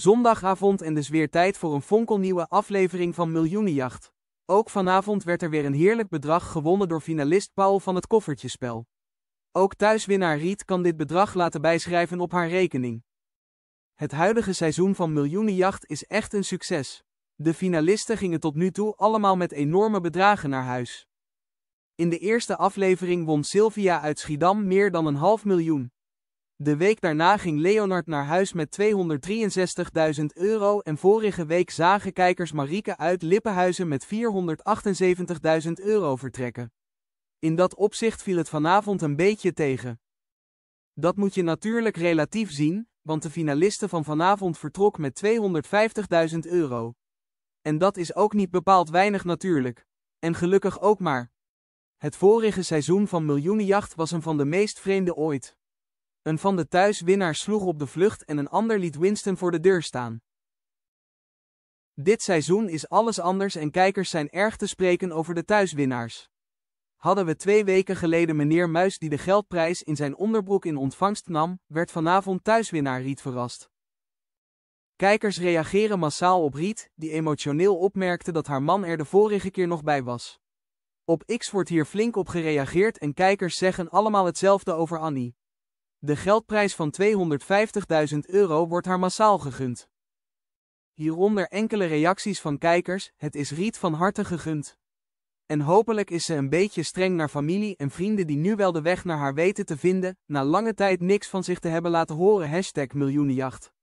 Zondagavond en dus weer tijd voor een fonkelnieuwe aflevering van Miljoenenjacht. Ook vanavond werd er weer een heerlijk bedrag gewonnen door finalist Paul van het koffertjespel. Ook thuiswinnaar Riet kan dit bedrag laten bijschrijven op haar rekening. Het huidige seizoen van Miljoenenjacht is echt een succes. De finalisten gingen tot nu toe allemaal met enorme bedragen naar huis. In de eerste aflevering won Sylvia uit Schiedam meer dan een half miljoen. De week daarna ging Leonard naar huis met 263.000 euro en vorige week zagen kijkers Marieke uit Lippenhuizen met 478.000 euro vertrekken. In dat opzicht viel het vanavond een beetje tegen. Dat moet je natuurlijk relatief zien, want de finaliste van vanavond vertrok met 250.000 euro. En dat is ook niet bepaald weinig natuurlijk. En gelukkig ook maar. Het vorige seizoen van Miljoenenjacht was een van de meest vreemde ooit. Een van de thuiswinnaars sloeg op de vlucht en een ander liet Winston voor de deur staan. Dit seizoen is alles anders en kijkers zijn erg te spreken over de thuiswinnaars. Hadden we twee weken geleden meneer Muis die de geldprijs in zijn onderbroek in ontvangst nam, werd vanavond thuiswinnaar Riet verrast. Kijkers reageren massaal op Riet, die emotioneel opmerkte dat haar man er de vorige keer nog bij was. Op X wordt hier flink op gereageerd en kijkers zeggen allemaal hetzelfde over Annie. De geldprijs van 250.000 euro wordt haar massaal gegund. Hieronder enkele reacties van kijkers, het is Riet van harte gegund. En hopelijk is ze een beetje streng naar familie en vrienden die nu wel de weg naar haar weten te vinden, na lange tijd niks van zich te hebben laten horen. Hashtag miljoenenjacht.